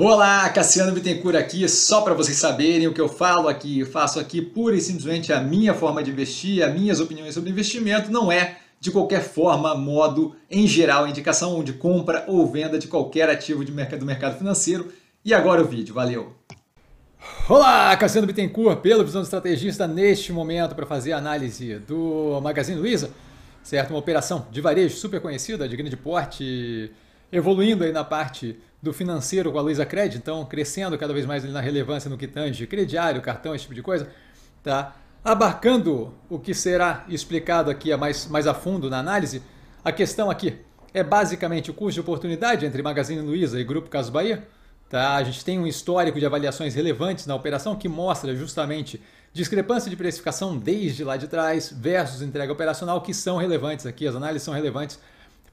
Olá, Cassiano Bittencourt aqui, só para vocês saberem o que eu falo aqui, eu faço aqui pura e simplesmente a minha forma de investir, as minhas opiniões sobre investimento, não é de qualquer forma, modo, em geral, indicação de compra ou venda de qualquer ativo de mercado, do mercado financeiro. E agora o vídeo, valeu! Olá, Cassiano Bittencourt, pelo Visão do Estrategista, neste momento para fazer a análise do Magazine Luiza, certo? Uma operação de varejo super conhecida, de grande porte, evoluindo aí na parte do financeiro com a Luiza Cred, então crescendo cada vez mais na relevância no que tange crediário, cartão, esse tipo de coisa, tá? Abarcando o que será explicado aqui mais, mais a fundo na análise, a questão aqui é basicamente o custo de oportunidade entre Magazine Luiza e Grupo Caso Bahia. Tá? A gente tem um histórico de avaliações relevantes na operação que mostra justamente discrepância de precificação desde lá de trás versus entrega operacional que são relevantes aqui, as análises são relevantes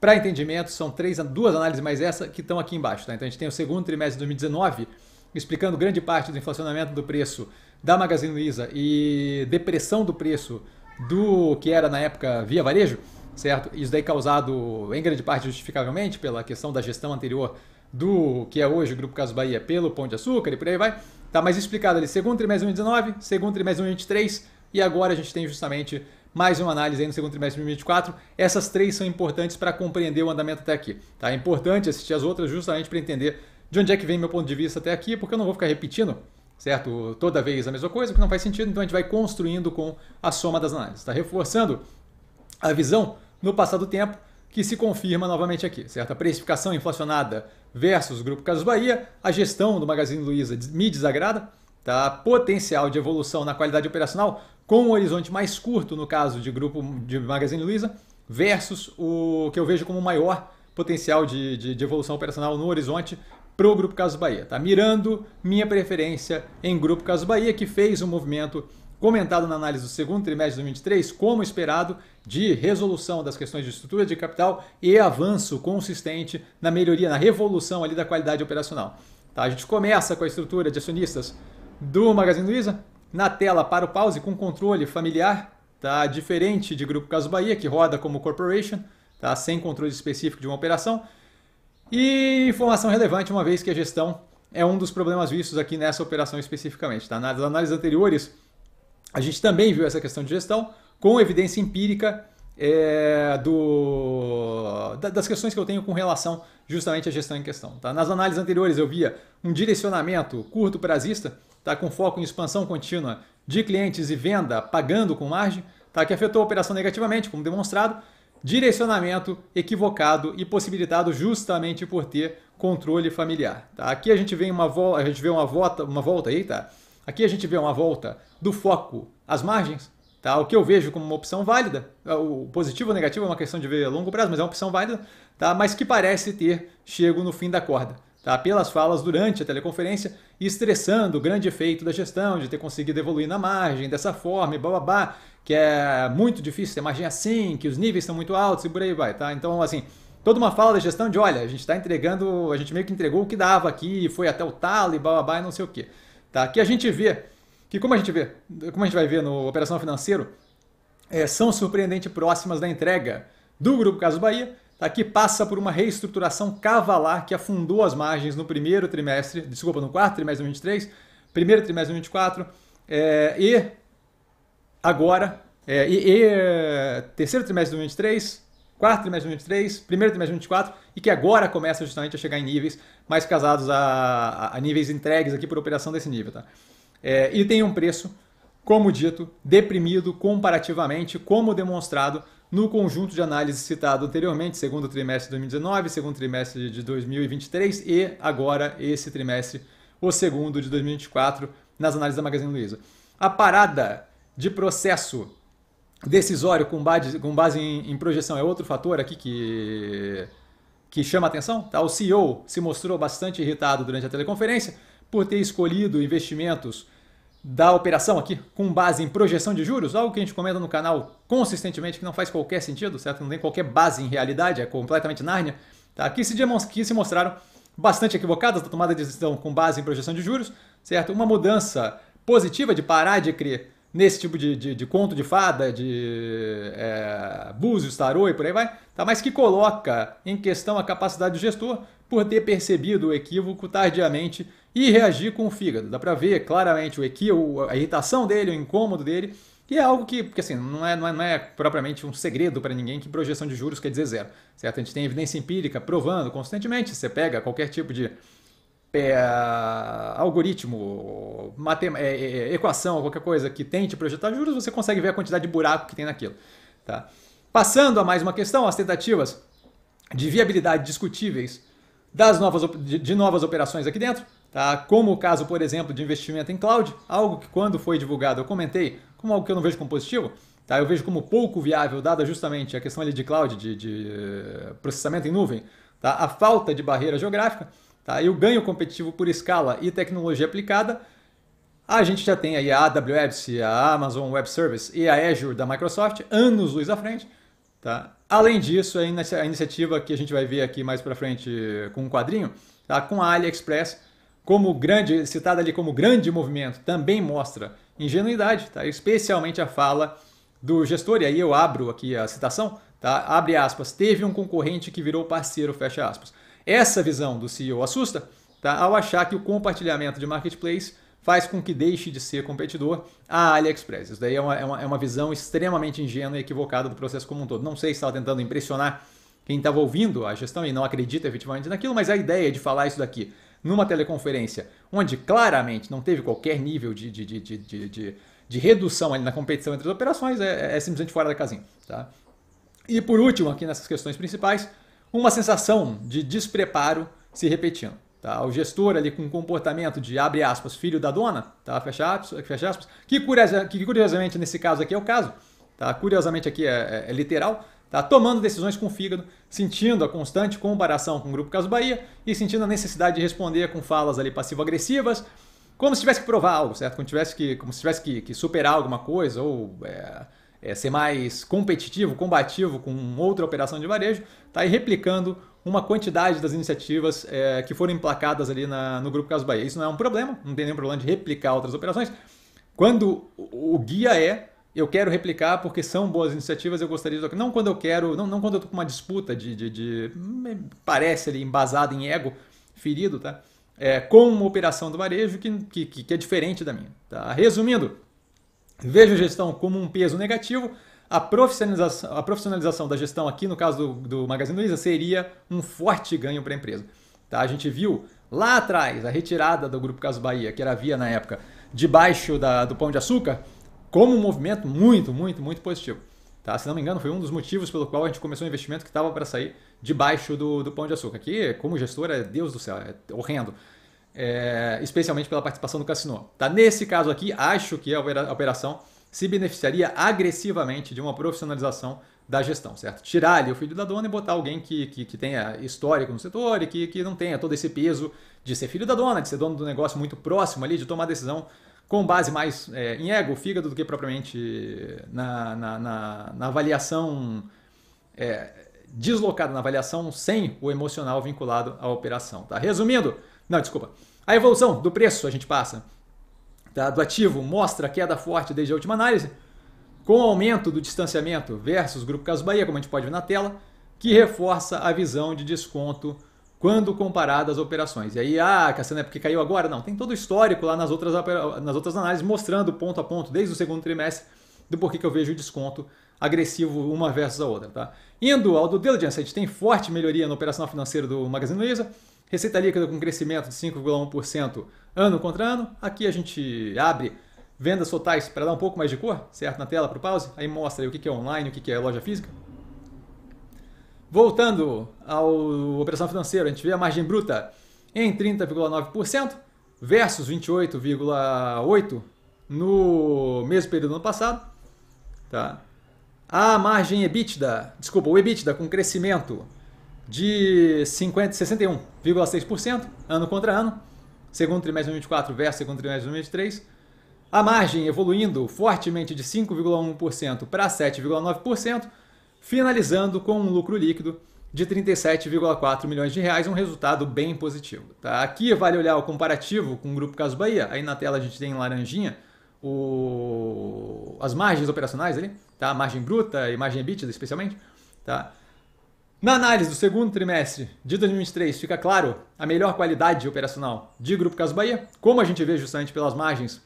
para entendimento, são três, duas análises mais essa que estão aqui embaixo. Tá? Então a gente tem o segundo trimestre de 2019, explicando grande parte do inflacionamento do preço da Magazine Luiza e depressão do preço do que era na época via varejo, certo? Isso daí causado em grande parte justificavelmente pela questão da gestão anterior do que é hoje o Grupo Caso Bahia pelo Pão de Açúcar e por aí vai. Tá mais explicado ali, segundo trimestre de 2019, segundo trimestre de 2023 e agora a gente tem justamente mais uma análise aí no segundo trimestre de 2024. Essas três são importantes para compreender o andamento até aqui. Tá? É importante assistir as outras justamente para entender de onde é que vem meu ponto de vista até aqui, porque eu não vou ficar repetindo certo? Toda vez a mesma coisa, que não faz sentido, então a gente vai construindo com a soma das análises, Está Reforçando a visão no passar do tempo que se confirma novamente aqui, certo? A precificação inflacionada versus Grupo Casas Bahia, a gestão do Magazine Luiza me desagrada, tá? Potencial de evolução na qualidade operacional com um horizonte mais curto, no caso de grupo de Magazine Luiza, versus o que eu vejo como maior potencial de, de, de evolução operacional no horizonte para o Grupo Caso Bahia. Tá? Mirando minha preferência em Grupo Caso Bahia, que fez um movimento comentado na análise do segundo trimestre de 2023, como esperado, de resolução das questões de estrutura de capital e avanço consistente na melhoria, na revolução ali da qualidade operacional. Tá? A gente começa com a estrutura de acionistas do Magazine Luiza, na tela para o pause com controle familiar, tá? Diferente de Grupo Caso Bahia, que roda como corporation, tá? Sem controle específico de uma operação. E informação relevante, uma vez que a gestão é um dos problemas vistos aqui nessa operação especificamente, tá? Nas análises anteriores, a gente também viu essa questão de gestão com evidência empírica é, do, das questões que eu tenho com relação justamente à gestão em questão. Tá? Nas análises anteriores eu via um direcionamento curto prazista tá, com foco em expansão contínua de clientes e venda pagando com margem, tá, que afetou a operação negativamente, como demonstrado, direcionamento equivocado e possibilitado justamente por ter controle familiar. Tá? Aqui a gente vê uma volta, a gente vê uma volta, uma volta aí, tá? Aqui a gente vê uma volta do foco às margens, tá? O que eu vejo como uma opção válida, é, o positivo ou negativo é uma questão de ver a longo prazo, mas é uma opção válida, tá? Mas que parece ter chego no fim da corda, tá? pelas falas durante a teleconferência e estressando o grande efeito da gestão, de ter conseguido evoluir na margem dessa forma e bababá, que é muito difícil ter margem assim, que os níveis estão muito altos e por aí vai, tá? Então, assim, toda uma fala da gestão de, olha, a gente está entregando, a gente meio que entregou o que dava aqui, foi até o talo e bababá e não sei o quê, tá? Que a gente vê, que como a gente vê, como a gente vai ver no Operação Financeiro, é, são surpreendente próximas da entrega do Grupo Caso Bahia, aqui passa por uma reestruturação cavalar que afundou as margens no primeiro trimestre, desculpa, no quarto trimestre de 23, primeiro trimestre de 24, é, eh, e agora, é, e, e, terceiro trimestre de 23, quarto trimestre de 23, primeiro trimestre de 24, e que agora começa justamente a chegar em níveis mais casados a, a, a níveis entregues aqui por operação desse nível. Tá? É, e tem um preço, como dito, deprimido comparativamente, como demonstrado no conjunto de análises citado anteriormente, segundo trimestre de 2019, segundo trimestre de 2023 e agora esse trimestre, o segundo de 2024, nas análises da Magazine Luiza. A parada de processo decisório com base, com base em, em projeção é outro fator aqui que, que chama atenção. Tá? O CEO se mostrou bastante irritado durante a teleconferência por ter escolhido investimentos da operação aqui com base em projeção de juros, algo que a gente comenta no canal consistentemente que não faz qualquer sentido, certo? Não tem qualquer base em realidade, é completamente Nárnia. Tá? Aqui, se que se mostraram bastante equivocadas da tomada de decisão com base em projeção de juros, certo? Uma mudança positiva de parar de crer nesse tipo de, de, de conto de fada, de é, búzios, tarô e por aí vai, tá? mas que coloca em questão a capacidade do gestor por ter percebido o equívoco tardiamente e reagir com o fígado. Dá para ver claramente o equívoco, a irritação dele, o incômodo dele. E é algo que, porque assim, não é, não é, não é propriamente um segredo para ninguém que projeção de juros quer dizer zero, certo? A gente tem evidência empírica provando constantemente, você pega qualquer tipo de é, algoritmo, matem é, é, é, equação, qualquer coisa que tente projetar juros, você consegue ver a quantidade de buraco que tem naquilo, tá? Passando a mais uma questão, as tentativas de viabilidade discutíveis das novas, de novas operações aqui dentro, tá? como o caso, por exemplo, de investimento em cloud, algo que quando foi divulgado eu comentei como algo que eu não vejo como positivo, tá? eu vejo como pouco viável, dada justamente a questão ali de cloud, de, de eh, processamento em nuvem, tá? a falta de barreira geográfica tá? e o ganho competitivo por escala e tecnologia aplicada, a gente já tem aí a AWS, a Amazon Web Service e a Azure da Microsoft, anos luz à frente, tá? Além disso, a iniciativa que a gente vai ver aqui mais para frente com um quadrinho, tá? com a AliExpress, como grande, citada ali como grande movimento, também mostra ingenuidade, tá? especialmente a fala do gestor, e aí eu abro aqui a citação, tá? abre aspas, teve um concorrente que virou parceiro, fecha aspas. Essa visão do CEO assusta tá? ao achar que o compartilhamento de marketplace faz com que deixe de ser competidor a AliExpress. Isso daí é uma, é uma, é uma visão extremamente ingênua e equivocada do processo como um todo. Não sei se estava tá tentando impressionar quem estava ouvindo a gestão e não acredita efetivamente naquilo, mas a ideia de falar isso daqui numa teleconferência onde claramente não teve qualquer nível de, de, de, de, de, de redução ali na competição entre as operações é, é simplesmente fora da casinha. Tá? E por último, aqui nessas questões principais, uma sensação de despreparo se repetindo. Tá? O gestor ali com um comportamento de, abre aspas, filho da dona, tá? fecha, aspas, fecha aspas, que, curiosa, que curiosamente nesse caso aqui é o caso, tá? curiosamente aqui é, é, é literal, tá? tomando decisões com o fígado, sentindo a constante comparação com o Grupo Caso Bahia e sentindo a necessidade de responder com falas ali passivo-agressivas, como se tivesse que provar algo, certo? Como, tivesse que, como se tivesse que, que superar alguma coisa ou é, é, ser mais competitivo, combativo com outra operação de varejo, tá? e replicando uma quantidade das iniciativas é, que foram emplacadas ali na, no Grupo Caso Bahia. Isso não é um problema, não tem nenhum problema de replicar outras operações. Quando o guia é eu quero replicar porque são boas iniciativas, eu gostaria de. Não quando eu quero, não, não quando eu estou com uma disputa de, de, de, parece ali embasada em ego ferido, tá? É, com uma operação do varejo que, que, que é diferente da minha. Tá? Resumindo, vejo gestão como um peso negativo a profissionalização, a profissionalização da gestão aqui, no caso do, do Magazine Luiza, seria um forte ganho para a empresa. Tá? A gente viu lá atrás a retirada do Grupo Caso Bahia, que era via na época, debaixo da, do Pão de Açúcar, como um movimento muito, muito, muito positivo. Tá? Se não me engano, foi um dos motivos pelo qual a gente começou um investimento que estava para sair debaixo do, do Pão de Açúcar, que como gestor é Deus do céu, é horrendo. É, especialmente pela participação do Cassino. Tá? Nesse caso aqui, acho que a operação se beneficiaria agressivamente de uma profissionalização da gestão, certo? Tirar ali o filho da dona e botar alguém que, que, que tenha histórico no setor e que, que não tenha todo esse peso de ser filho da dona, de ser dono do negócio muito próximo ali, de tomar decisão com base mais é, em ego, fígado, do que propriamente na, na, na, na avaliação é, deslocada, na avaliação sem o emocional vinculado à operação, tá? Resumindo, não, desculpa, a evolução do preço a gente passa tá, do ativo mostra queda forte desde a última análise, com o aumento do distanciamento versus Grupo Caso Bahia, como a gente pode ver na tela, que reforça a visão de desconto quando comparada às operações. E aí, ah, Cassiano, é porque caiu agora? Não, tem todo o histórico lá nas outras, nas outras análises mostrando ponto a ponto, desde o segundo trimestre, do porquê que eu vejo o desconto agressivo uma versus a outra. Tá? Indo ao do diligence, a gente tem forte melhoria no operacional financeiro do Magazine Luiza, receita líquida com crescimento de 5,1% ano contra ano. Aqui a gente abre vendas totais para dar um pouco mais de cor, certo? Na tela para o pause. Aí mostra aí o que é online, o que é loja física. Voltando ao operação financeira, a gente vê a margem bruta em 30,9% versus 28,8% no mesmo período do ano passado. Tá? A margem EBITDA, desculpa, o EBITDA com crescimento de 61,6% ano contra ano segundo trimestre de 2024 versus segundo trimestre de 2023. A margem evoluindo fortemente de 5,1% para 7,9%, finalizando com um lucro líquido de 37,4 milhões de reais, um resultado bem positivo. Tá? Aqui vale olhar o comparativo com o Grupo Caso Bahia. Aí na tela a gente tem em laranjinha o... as margens operacionais ali, tá? margem bruta e margem EBITDA especialmente. Tá? Na análise do segundo trimestre de 2023, fica claro a melhor qualidade operacional de Grupo Caso Bahia, como a gente vê justamente pelas margens,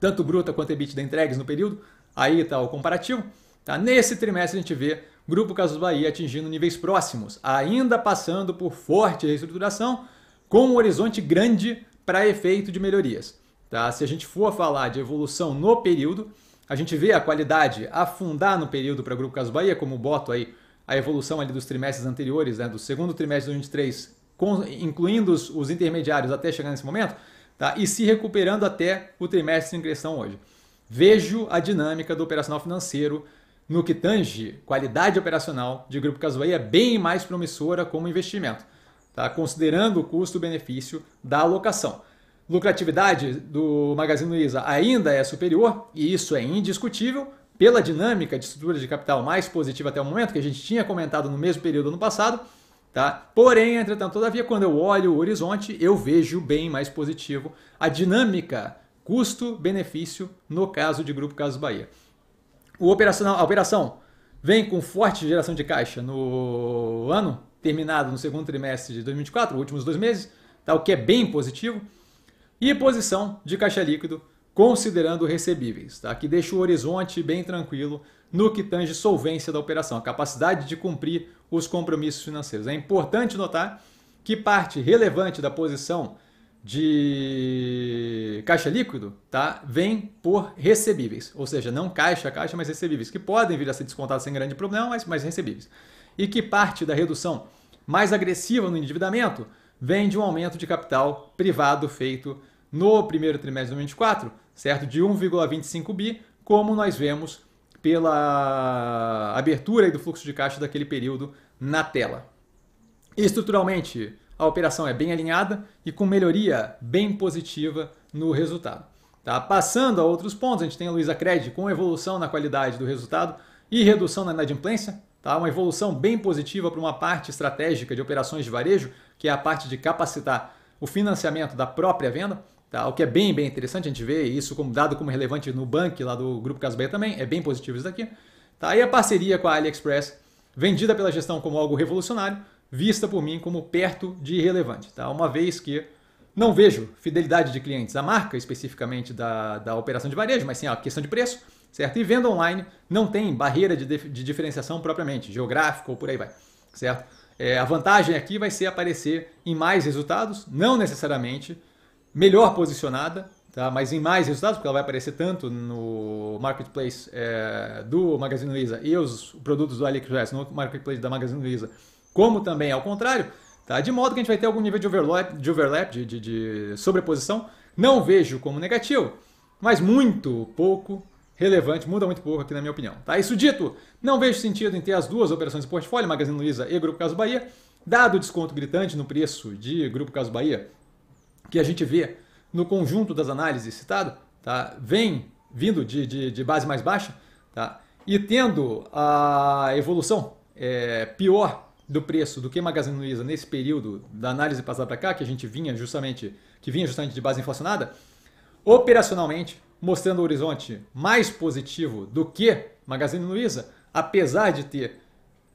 tanto bruta quanto EBITDA entregues no período, aí está o comparativo. Tá? Nesse trimestre a gente vê Grupo Caso Bahia atingindo níveis próximos, ainda passando por forte reestruturação, com um horizonte grande para efeito de melhorias. Tá? Se a gente for falar de evolução no período, a gente vê a qualidade afundar no período para Grupo Caso Bahia, como boto aí a evolução ali dos trimestres anteriores, né, do segundo trimestre de 2023, com, incluindo os, os, intermediários até chegar nesse momento, tá, e se recuperando até o trimestre em questão hoje. Vejo a dinâmica do operacional financeiro no que tange qualidade operacional de Grupo Casuaí é bem mais promissora como investimento, tá, considerando o custo-benefício da alocação. Lucratividade do Magazine Luiza ainda é superior, e isso é indiscutível, pela dinâmica de estrutura de capital mais positiva até o momento, que a gente tinha comentado no mesmo período ano passado, tá? Porém, entretanto, todavia, quando eu olho o horizonte, eu vejo bem mais positivo a dinâmica custo-benefício no caso de Grupo Casas Bahia. O operacional, a operação vem com forte geração de caixa no ano, terminado no segundo trimestre de 2024, últimos dois meses, tá? o que é bem positivo, e posição de caixa líquido considerando recebíveis, tá? que deixa o horizonte bem tranquilo no que tange solvência da operação, a capacidade de cumprir os compromissos financeiros. É importante notar que parte relevante da posição de caixa líquido tá? vem por recebíveis, ou seja, não caixa a caixa, mas recebíveis, que podem vir a ser descontados sem grande problema, mas, mas recebíveis. E que parte da redução mais agressiva no endividamento vem de um aumento de capital privado feito no primeiro trimestre de 2024, certo? De 1,25 bi, como nós vemos pela abertura do fluxo de caixa daquele período na tela. Estruturalmente, a operação é bem alinhada e com melhoria bem positiva no resultado. Tá? Passando a outros pontos, a gente tem a Luiza Cred com evolução na qualidade do resultado e redução na inadimplência, tá? uma evolução bem positiva para uma parte estratégica de operações de varejo, que é a parte de capacitar o financiamento da própria venda. Tá? O que é bem, bem interessante, a gente vê isso como dado como relevante no Bank, lá do Grupo Casbé também, é bem positivo isso daqui. Tá? E a parceria com a AliExpress, vendida pela gestão como algo revolucionário, vista por mim como perto de irrelevante, tá? uma vez que não vejo fidelidade de clientes à marca, especificamente da, da operação de varejo, mas sim a questão de preço, certo? E venda online não tem barreira de, de diferenciação propriamente, geográfica ou por aí vai, certo? É, a vantagem aqui vai ser aparecer em mais resultados, não necessariamente melhor posicionada, tá? mas em mais resultados, porque ela vai aparecer tanto no marketplace é, do Magazine Luiza e os produtos do AliExpress no marketplace da Magazine Luiza, como também ao contrário, tá? de modo que a gente vai ter algum nível de overlap, de, overlap, de, de, de sobreposição. Não vejo como negativo, mas muito pouco relevante, muda muito pouco aqui na minha opinião. Tá? Isso dito, não vejo sentido em ter as duas operações de portfólio, Magazine Luiza e Grupo Caso Bahia, dado o desconto gritante no preço de Grupo Caso Bahia, que a gente vê no conjunto das análises citado, tá? vem vindo de, de, de base mais baixa tá? e tendo a evolução é, pior do preço do que Magazine Luiza nesse período da análise passada para cá, que a gente vinha justamente, que vinha justamente de base inflacionada, operacionalmente mostrando o um horizonte mais positivo do que Magazine Luiza, apesar de ter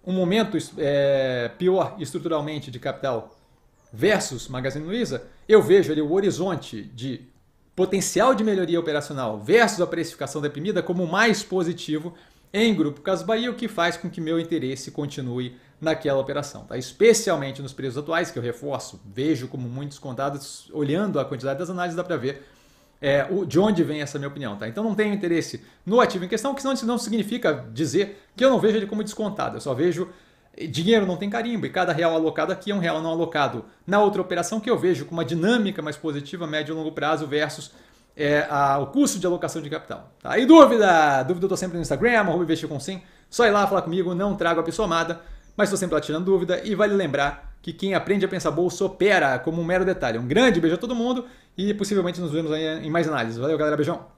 um momento é, pior estruturalmente de capital versus Magazine Luiza, eu vejo ali o horizonte de potencial de melhoria operacional versus a precificação deprimida como mais positivo em Grupo Casas Bahia, o que faz com que meu interesse continue naquela operação. Tá? Especialmente nos preços atuais, que eu reforço, vejo como muitos contados, olhando a quantidade das análises, dá para ver é, o, de onde vem essa minha opinião. Tá? Então não tenho interesse no ativo em questão, que isso não significa dizer que eu não vejo ele como descontado, eu só vejo dinheiro não tem carimbo e cada real alocado aqui é um real não alocado na outra operação que eu vejo com uma dinâmica mais positiva, médio e longo prazo versus é, a, o custo de alocação de capital. Tá? E dúvida? Dúvida eu estou sempre no Instagram, arroba investir com sim. Só ir lá falar comigo, não trago a pessoa amada, mas estou sempre lá tirando dúvida e vale lembrar que quem aprende a pensar bolsa opera como um mero detalhe. Um grande beijo a todo mundo e possivelmente nos vemos aí em mais análises. Valeu galera, beijão!